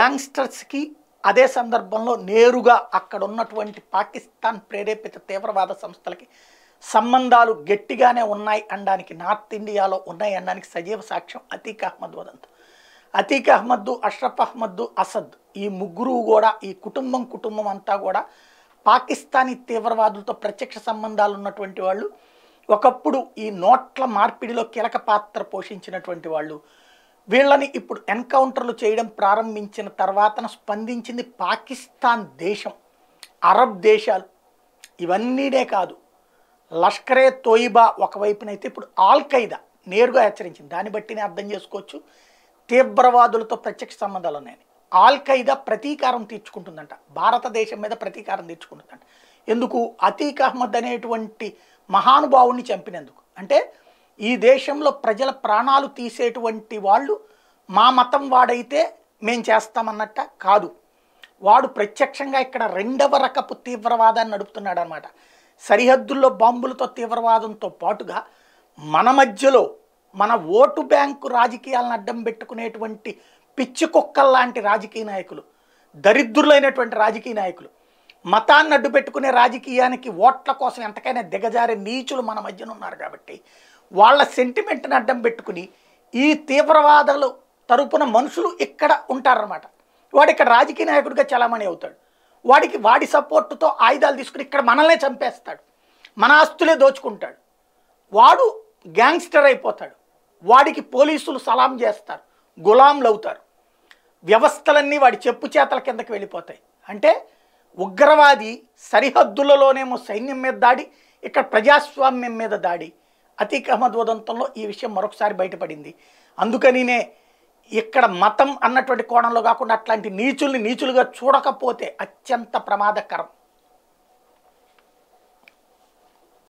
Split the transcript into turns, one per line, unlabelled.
గ్యాంగ్స్టర్స్కి అదే సందర్భంలో నేరుగా అక్కడ ఉన్నటువంటి పాకిస్తాన్ ప్రేరేపిత తీవ్రవాద సంస్థలకి సంబంధాలు గట్టిగానే ఉన్నాయి అనడానికి నార్త్ ఇండియాలో ఉన్నాయి అనడానికి సజీవ సాక్ష్యం అతీక్ అహ్మద్ వదంతు అతీక్ అహ్మద్దు అష్రఫ్ అహ్మద్దు అసద్ ఈ ముగ్గురు కూడా ఈ కుటుంబం కుటుంబం అంతా కూడా పాకిస్తానీ తీవ్రవాదులతో ప్రత్యక్ష సంబంధాలు ఉన్నటువంటి వాళ్ళు ఒకప్పుడు ఈ నోట్ల మార్పిడిలో కీలక పాత్ర పోషించినటువంటి వాళ్ళు వీళ్ళని ఇప్పుడు ఎన్కౌంటర్లు చేయడం ప్రారంభించిన తర్వాత స్పందించింది పాకిస్తాన్ దేశం అరబ్ దేశాలు ఇవన్నీడే కాదు లష్కరే తోయిబా ఒకవైపునైతే ఇప్పుడు ఆల్ ఖైదా నేరుగా హెచ్చరించింది దాన్ని బట్టినే అర్థం చేసుకోవచ్చు తీవ్రవాదులతో ప్రత్యక్ష సంబంధాలు ఉన్నాయని ఆల్ ఖైదా ప్రతీకారం తీర్చుకుంటుందంట భారతదేశం మీద ప్రతీకారం తీర్చుకుంటుందంట ఎందుకు అతీక్ అహ్మద్ అనేటువంటి మహానుభావుణ్ణి చంపినందుకు అంటే ఈ దేశంలో ప్రజల ప్రాణాలు తీసేటువంటి వాళ్ళు మా మతం వాడైతే మేం చేస్తామన్నట్ట కాదు వాడు ప్రత్యక్షంగా ఇక్కడ రెండవ రకపు తీవ్రవాదాన్ని నడుపుతున్నాడు అనమాట సరిహద్దుల్లో బాంబులతో తీవ్రవాదంతో పాటుగా మన మధ్యలో మన ఓటు బ్యాంకు రాజకీయాలను అడ్డం పెట్టుకునేటువంటి పిచ్చి కుక్కల్లాంటి రాజకీయ నాయకులు దరిద్రులైనటువంటి రాజకీయ నాయకులు మతాన్ని అడ్డు పెట్టుకునే రాజకీయానికి ఓట్ల కోసం ఎంతకైనా దిగజారే నీచులు మన మధ్యన ఉన్నారు కాబట్టి వాళ్ళ సెంటిమెంట్ని అడ్డం పెట్టుకుని ఈ తీవ్రవాదాలు తరపున మనుషులు ఇక్కడ ఉంటారనమాట వాడు ఇక్కడ రాజకీయ నాయకుడిగా చలామణి అవుతాడు వాడికి వాడి సపోర్టుతో ఆయుధాలు తీసుకుని ఇక్కడ మనల్నే చంపేస్తాడు మన ఆస్తులే దోచుకుంటాడు వాడు గ్యాంగ్స్టర్ అయిపోతాడు వాడికి పోలీసులు సలాం చేస్తారు గులాంలు అవుతారు వ్యవస్థలన్నీ వాడి చెప్పు చేతల కిందకి వెళ్ళిపోతాయి అంటే ఉగ్రవాది సరిహద్దులలోనేమో సైన్యం మీద దాడి ఇక్కడ ప్రజాస్వామ్యం మీద దాడి అతీక్ అహ్మద్ వదంతంలో ఈ విషయం మరొకసారి బయటపడింది అందుకనినే ఇక్కడ మతం అన్నటువంటి కోణంలో కాకుండా అట్లాంటి నీచుల్ని నీచులుగా చూడకపోతే అత్యంత ప్రమాదకరం